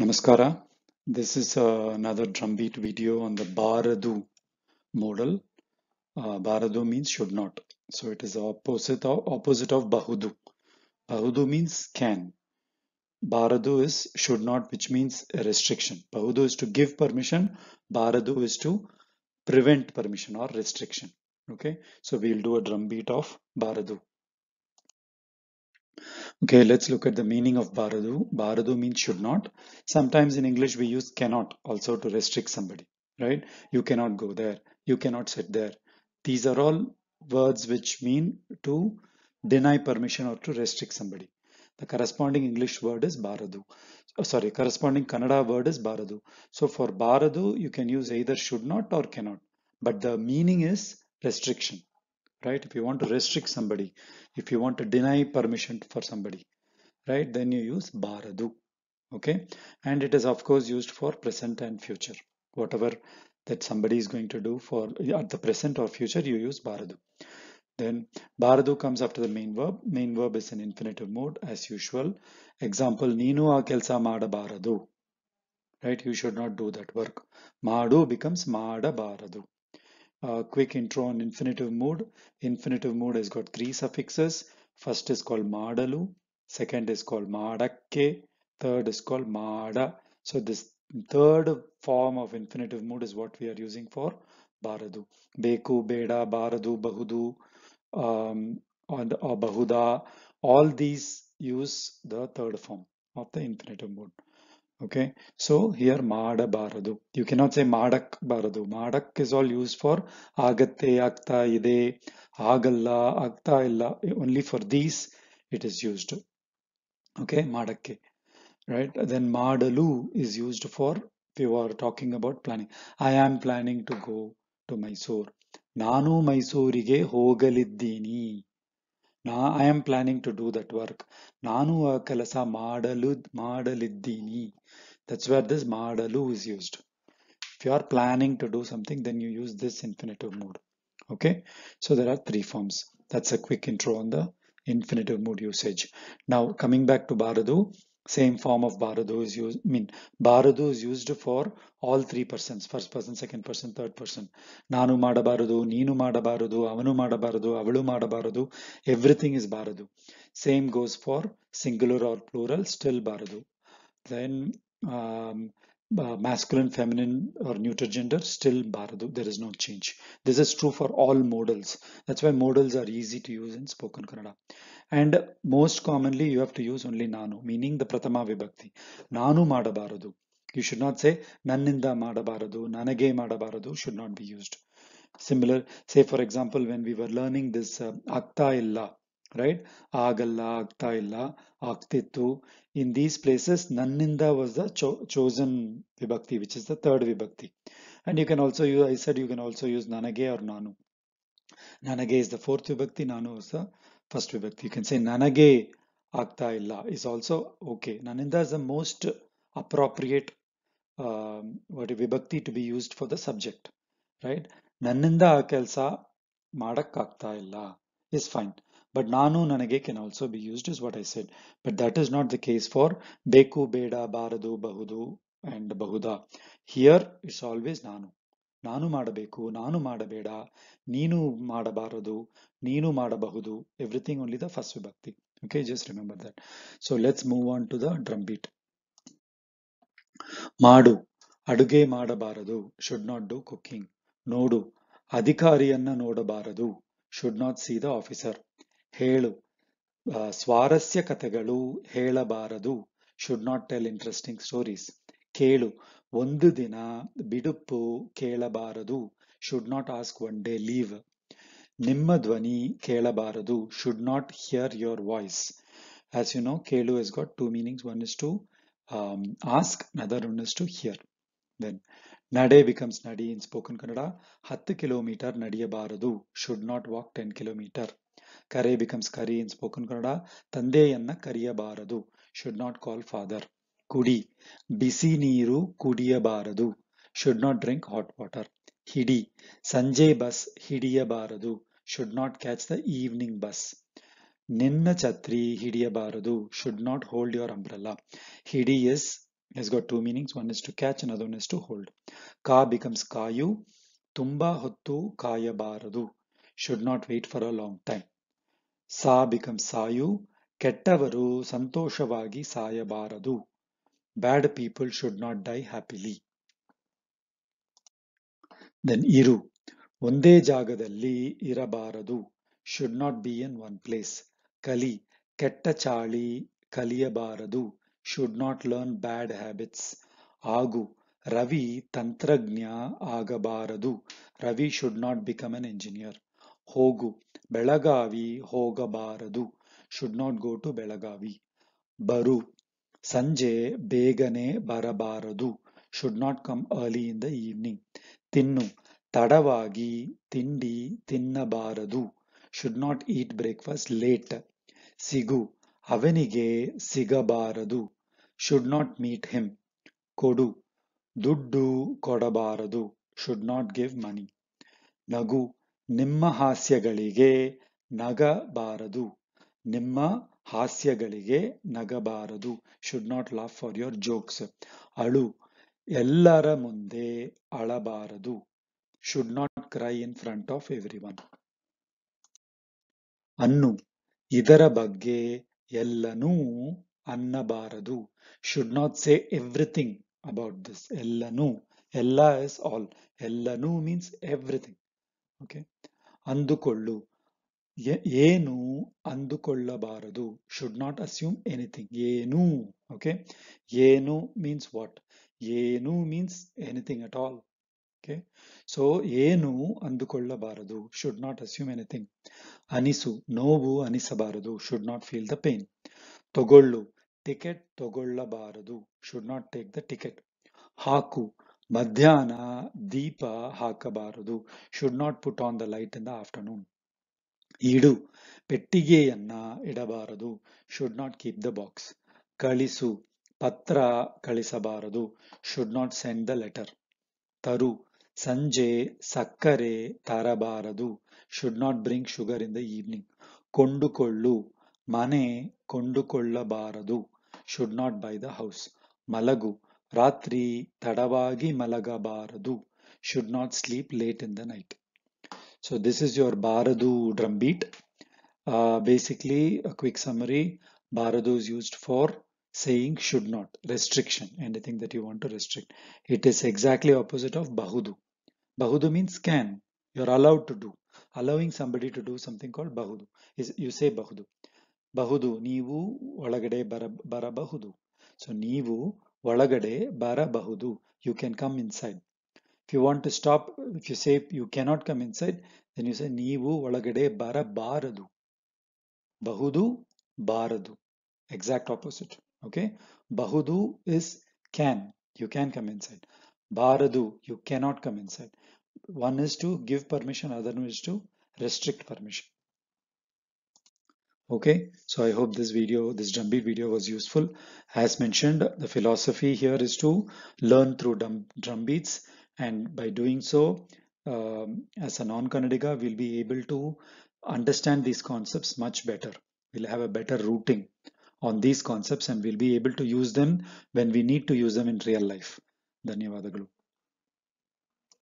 Namaskara. This is uh, another drumbeat video on the Bharadu model. Uh, Bharadu means should not. So it is opposite of, opposite of Bahudu. Bahudu means can. Bharadu is should not, which means restriction. Bahudu is to give permission. Bharadu is to prevent permission or restriction. Okay, so we'll do a drumbeat of Bharadu. Okay, let's look at the meaning of baradu. Baradu means should not. Sometimes in English we use cannot also to restrict somebody, right? You cannot go there. You cannot sit there. These are all words which mean to deny permission or to restrict somebody. The corresponding English word is baradu. Oh, uh, sorry, corresponding Kannada word is baradu. So for baradu, you can use either should not or cannot. But the meaning is restriction right if you want to restrict somebody if you want to deny permission for somebody right then you use baradu okay and it is of course used for present and future whatever that somebody is going to do for at the present or future you use baradu then baradu comes after the main verb main verb is in infinitive mode as usual example ninu akelsa kelsa baradu. right you should not do that work madu becomes baradu uh, quick intro on infinitive mode. Infinitive mode has got three suffixes. First is called madalu, second is called madakke, third is called mada. So this third form of infinitive mood is what we are using for baradu. Beku, beda, baradu, bahudu, um, and, bahuda. All these use the third form of the infinitive mood. Okay so here ಮಾಡಬಾರದು you can not say ಮಾಡಕ್ ಬಾರದು ಮಾಡಕ್ is all use for ಆಗತ್ತೆ ಆಗ್ತಾ ಇದೆ ಆಗಲ್ಲ ಆಗ್ತಾ ಇಲ್ಲ only for these it is used okay ಮಾಡಕ್ಕೆ ರೈಟ್ ದೆನ್ ಮಾಡಲು is used for you are talking about planning I am planning to go to Mysore ನಾನು ಮೈಸೂರಿಗೆ ಹೋಗಲಿದ್ದೀನಿ ನಾ I am planning to do that work ನಾನು ಆ ಕೆಲಸ ಮಾಡಲು ಮಾಡಲಿದ್ದೀನಿ ದಟ್ಸ್ ವೇರ್ ದಿಸ್ ಮಾಡಲು is used if you are planning to do something then you use this infinitive mood okay so there are three forms that's a quick intro on the infinitive mood usage. Now coming back to Bharadu, same form of barado is used I mean barado is used for all three persons first person second person third person nanu madabaradu Ninu madabaradu avanu madabaradu avalu madabaradu everything is baradu same goes for singular or plural still baradu then um, uh, masculine feminine or neuter gender still baradu there is no change this is true for all modals that's why modals are easy to use in spoken kannada and most commonly you have to use only nanu meaning the prathama vibhakti nanu madabaradu you should not say naninda madabaradu nanage madabaradu should not be used similar say for example when we were learning this uh, akta illa right agalla akta illa aktittu in these places naninda was the cho chosen vibhakti which is the third vibhakti and you can also use i said you can also use nanage or nanu nanage is the fourth vibhakti nanu is the first vibhakti. You can say nanage akta illa is also okay. Naninda is the most appropriate uh, vibhakti to be used for the subject, right? Naninda akelsa madak agta illa is fine. But nanu nanage can also be used as what I said. But that is not the case for beku, beda, baradu, bahudu and bahuda. Here it's always nanu. ನಾನು ಮಾಡಬೇಕು ನಾನು ಮಾಡಬೇಡ ನೀನು ಮಾಡಬಾರದು ನೀನು ಮಾಡಬಹುದು everything only the first ವಿಭಕ್ತಿ okay just remember that so let's move on to the drum beat ಮಾಡು ಅಡುಗೆ ಮಾಡಬಾರದು ಶುಡ್ ನಾಟ್ ಡೂ ಕುಕ್ಕಿಂಗ್ ನೋಡು ಅಧಿಕಾರಿಯನ್ನ ನೋಡಬಾರದು should not see the officer ಹೇಳು ಸ್ವಾರಸ್ಯ ಕಥೆಗಳು ಹೇಳಬಾರದು should not tell interesting stories ಕೇಳು ಒಂದು ದಿನ ಬಿಡುಪು ಕೇಳಬಾರದು should not ask one day leave ನಿಮ್ಮ ಧ್ವನಿ ಕೇಳಬಾರದು should not hear your voice as you know ಕೇಳು has got two meanings one is to ask other one is to hear then ನಡೆ ಬಿಕಮ್ಸ್ ನಡಿ ಇನ್ ಸ್ಪೋಕನ್ ಕನ್ನಡ ಹತ್ತು kilometre ನಡೆಯಬಾರದು should not walk ten kilometre ಕರೆ becomes ಕರಿ in spoken Kannada ತಂದೆಯನ್ನ ಕರೆಯಬಾರದು should not call father ಕುಡಿ ಬಿಸಿ ನೀರು ಕುಡಿಯಬಾರದು should not drink hot water ಹಿಡಿ ಸಂಜೆ ಬಸ್ ಹಿಡಿಯಬಾರದು should not catch the evening bus ನಿನ್ನ ಛತ್ರಿ ಹಿಡಿಯಬಾರದು should not hold your umbrella ಹಿಡಿ has got two meanings one is to catch ಅನ್ನೋದು ಒನ್ ಟು ಹೋಲ್ಡ್ ಕಾ ಬಿಕಮ್ಸ್ ಕಾಯು ತುಂಬಾ ಹೊತ್ತು ಕಾಯಬಾರದು should not wait for a long time ಸಾ ಬಿಕಮ್ಸ್ ಸಾಯು ಕೆಟ್ಟವರು ಸಂತೋಷವಾಗಿ ಸಾಯಬಾರದು ಬ್ಯಾಡ್ people should not die happily. Then iru. ಒಂದೇ ಜಾಗದಲ್ಲಿ ಇರಬಾರದು should not be in one place ಕಲಿ ಕೆಟ್ಟ ಚಾಳಿ ಕಲಿಯಬಾರದು should not learn bad habits ಆಗು ರವಿ ತಂತ್ರಜ್ಞ ಆಗಬಾರದು Ravi should not become an engineer ಹೋಗು ಬೆಳಗಾವಿ ಹೋಗಬಾರದು should not go to Belagavi ಬರು ಸಂಜೆ ಬೇಗನೆ ಬರಬಾರದು should not come early in the evening ತಿನ್ನು ತಡವಾಗಿ ತಿಂಡಿ ತಿನ್ನಬಾರದು should not eat breakfast late ಸಿಗು ಅವನಿಗೆ ಸಿಗಬಾರದು ಶುಡ್ ನಾಟ್ ಮೀಟ್ ಹಿಮ್ ಕೊಡು ದುಡ್ಡು ಕೊಡಬಾರದು ಶುಡ್ ನಾಟ್ ಗಿವ್ ಮನಿ ನಗು ನಿಮ್ಮ ಹಾಸ್ಯಗಳಿಗೆ ನಗಬಾರದು ನಿಮ್ಮ ಹಾಸ್ಯಗಳಿಗೆ ನಗಬಾರದು should not laugh for your jokes ಅಳು ಎಲ್ಲರ ಮುಂದೆ ಅಳಬಾರದು should not cry in front of everyone ಅನ್ನು ಇದರ ಬಗ್ಗೆ ಎಲ್ಲನೂ ಅನ್ನಬಾರದು should not say everything about this ಎಲ್ಲನೂ ಎಲ್ಲ ಇಸ್ ಆಲ್ ಎಲ್ಲನೂ ಮೀನ್ಸ್ ಎವ್ರಿಥಿಂಗ್ ಓಕೆ ಅಂದುಕೊಳ್ಳು ಏನು ಅಂದುಕೊಳ್ಳಬಾರದು should not assume anything ಏನು okay ಏನು means what ಏನು means anything at all okay so ಏನು ಅಂದುಕೊಳ್ಳಬಾರದು should not assume anything ಅನಿಸು ನೋವು ಅನಿಸಬಾರದು should not feel the pain ತಗೊಳ್ಳು ಟಿಕೆಟ್ ತಗೊಳ್ಳಬಾರದು should not take the ticket ಹಾಕು ಮಧ್ಯಾಹ್ನ ದೀಪ ಹಾಕಬಾರದು should not put on the light in the afternoon ಇಡು ಪೆಟ್ಟಿಗೆಯನ್ನ ಇಡಬಾರದು should not keep the box ಕಳಿಸು ಪತ್ರ ಕಳಿಸಬಾರದು should not send the letter ತರು ಸಂಜೆ ಸಕ್ಕರೆ ತರಬಾರದು should not bring sugar in the evening ಕೊಂಡುಕೊಳ್ಳು ಮನೆ ಕೊಂಡುಕೊಳ್ಳಬಾರದು should not buy the house ಮಲಗು ರಾತ್ರಿ ತಡವಾಗಿ ಮಲಗಬಾರದು should not sleep late in the night So this is your Baradu drum beat. Uh, basically, a quick summary, Baradu is used for saying should not, restriction, anything that you want to restrict. It is exactly opposite of Bahudu. Bahudu means can, you're allowed to do. Allowing somebody to do something called Bahudu. Is, you say Bahudu. Bahudu, Nivu, Olagade, Bara Bahudu. So Nivu, bara bahudu. You can come inside if you want to stop if you say you cannot come inside then you say ನೀವು bara baradu. Bahudu baradu exact opposite okay bahudu is can you can come inside baradu you cannot come inside one is to give permission other one is to restrict permission okay so i hope this video this drumbeat video was useful as mentioned the philosophy here is to learn through drum, drum beats and by doing so um, as a non-Kannadiga we'll be able to understand these concepts much better we'll have a better routing on these concepts and we'll be able to use them when we need to use them in real life ಧನ್ಯವಾದಗಳು